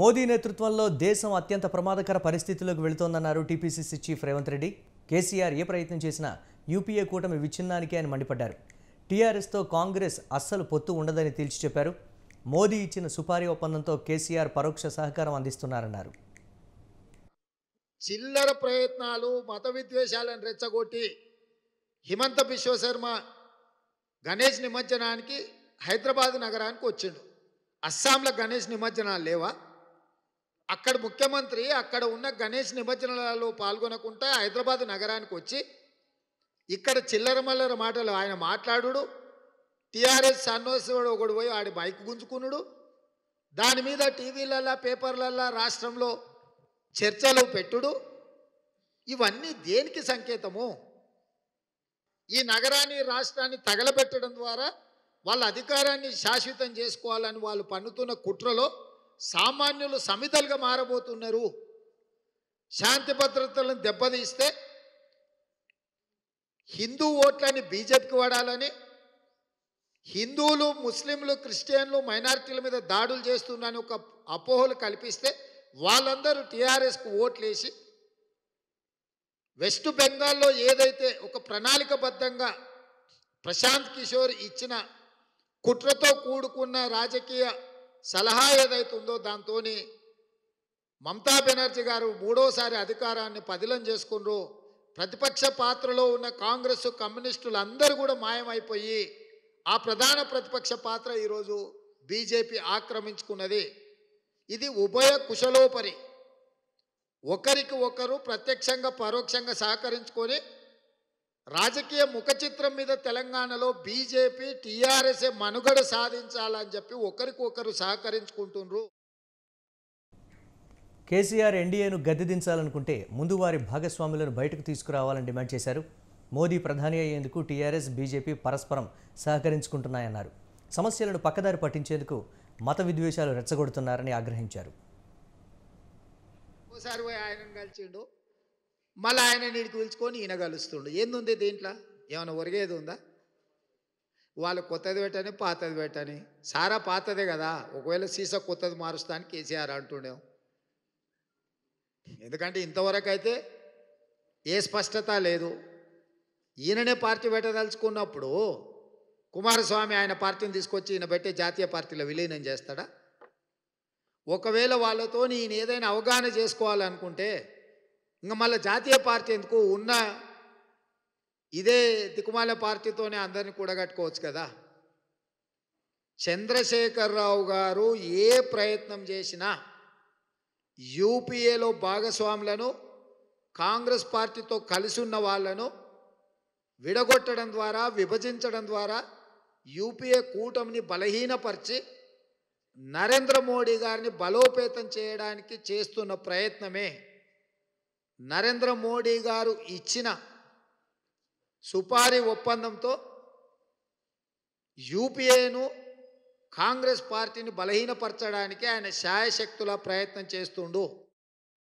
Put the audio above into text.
మోదీ నేతృత్వంలో దేశం అత్యంత ప్రమాదకర పరిస్థితుల్లోకి వెళుతోందన్నారు టీపీసీసీ చీఫ్ రేవంత్ రెడ్డి కేసీఆర్ ఏ ప్రయత్నం చేసినా యూపీఏ కూటమి విచ్ఛిన్నానికి ఆయన మండిపడ్డారు టీఆర్ఎస్తో కాంగ్రెస్ అస్సలు పొత్తు ఉండదని తేల్చి చెప్పారు మోదీ ఇచ్చిన సుపారీ ఒప్పందంతో కేసీఆర్ పరోక్ష సహకారం అందిస్తున్నారన్నారు చిల్లర ప్రయత్నాలు మత విద్వేషాలను రెచ్చగొట్టి హిమంత విశ్వశర్మ గణేష్ నిమజ్జనానికి హైదరాబాద్ నగరానికి వచ్చిండు అస్సాంలో గణేష్ నిమజ్జనాలు లేవా అక్కడ ముఖ్యమంత్రి అక్కడ ఉన్న గణేష్ నిమజ్జనాలలో పాల్గొనకుండా హైదరాబాద్ నగరానికి వచ్చి ఇక్కడ చిల్లర మల్లర మాటలు ఆయన మాట్లాడు టీఆర్ఎస్ సన్నోసేవాడు ఒకడు పోయి ఆడి బైక్ గుంజుకునుడు దాని మీద టీవీలల్లా పేపర్లల్లా రాష్ట్రంలో చర్చలు పెట్టుడు ఇవన్నీ దేనికి సంకేతము ఈ నగరాన్ని రాష్ట్రాన్ని తగలబెట్టడం ద్వారా వాళ్ళ అధికారాన్ని శాశ్వతం చేసుకోవాలని వాళ్ళు పన్నుతున్న కుట్రలో సామాన్యులు సమితలుగా మారబోతున్నారు శాంతి భద్రతలను దెబ్బతీస్తే హిందూ ఓట్లని బీజేపీకి వాడాలని హిందువులు ముస్లింలు క్రిస్టియన్లు మైనారిటీల మీద దాడులు చేస్తున్నారని ఒక అపోహలు కల్పిస్తే వాళ్ళందరూ టీఆర్ఎస్కు ఓట్లేసి వెస్ట్ బెంగాల్లో ఏదైతే ఒక ప్రణాళికబద్ధంగా ప్రశాంత్ కిషోర్ ఇచ్చిన కుట్రతో కూడుకున్న రాజకీయ సలహా ఏదైతుందో ఉందో దాంతో మమతా బెనర్జీ గారు మూడోసారి అధికారాన్ని పదిలం చేసుకున్నారు ప్రతిపక్ష పాత్రలో ఉన్న కాంగ్రెస్ కమ్యూనిస్టులు అందరూ కూడా మాయమైపోయి ఆ ప్రధాన ప్రతిపక్ష పాత్ర ఈరోజు బీజేపీ ఆక్రమించుకున్నది ఇది ఉభయ కుశలోపరి ఒకరికి ఒకరు ప్రత్యక్షంగా పరోక్షంగా సహకరించుకొని రాజకీయ ముఖ చిత్రం మీద తెలంగాణలో బీజేపీ టీఆర్ఎస్ఏ మనుగడ సాధించాలని చెప్పి ఒకరికొకరు సహకరించుకుంటున్నారు కేసీఆర్ ఎన్డీఏను గద్దెదించాలనుకుంటే ముందు వారి భాగస్వాములను బయటకు తీసుకురావాలని డిమాండ్ చేశారు మోదీ ప్రధాని అయ్యేందుకు టీఆర్ఎస్ బీజేపీ పరస్పరం సహకరించుకుంటున్నాయన్నారు సమస్యలను పక్కదారి పట్టించేందుకు మత విద్వేషాలు రెచ్చగొడుతున్నారని ఆగ్రహించారు ఆయన కలిసిండు మళ్ళీ ఆయన నీడికి పిలుచుకొని ఈయన కలుస్తుండు ఏంది దీంట్లో ఏమైనా ఒరిగేది ఉందా వాళ్ళు కొత్తది పెట్టని పాతది పెట్టని సారా పాతదే కదా ఒకవేళ సీసా కొత్తది అని కేసీఆర్ అంటుండేం ఎందుకంటే ఇంతవరకు అయితే ఏ స్పష్టత లేదు ఈయననే పార్టీ పెట్టదలుచుకున్నప్పుడు కుమారస్వామి ఆయన పార్టీని తీసుకొచ్చి ఈయన పెట్టే జాతీయ పార్టీలో విలీనం చేస్తాడా ఒకవేళ వాళ్ళతో ఈయన ఏదైనా అవగాహన చేసుకోవాలనుకుంటే ఇంకా మళ్ళీ జాతీయ పార్టీ ఎందుకు ఉన్న ఇదే దిక్కుమాల పార్టీతోనే అందరినీ కూడగట్టుకోవచ్చు కదా చంద్రశేఖరరావు గారు ఏ ప్రయత్నం చేసినా యూపీఏలో భాగస్వాములను కాంగ్రెస్ పార్టీతో కలిసి ఉన్న వాళ్ళను విడగొట్టడం ద్వారా విభజించడం ద్వారా యూపీఏ కూటమిని బలహీనపరిచి నరేంద్ర మోడీ గారిని బలోపేతం చేయడానికి చేస్తున్న ప్రయత్నమే నరేంద్ర మోడీ గారు ఇచ్చిన సుపారీ ఒప్పందంతో యూపీఏను కాంగ్రెస్ పార్టీని బలహీనపరచడానికి ఆయన శాయశక్తుల ప్రయత్నం చేస్తుండు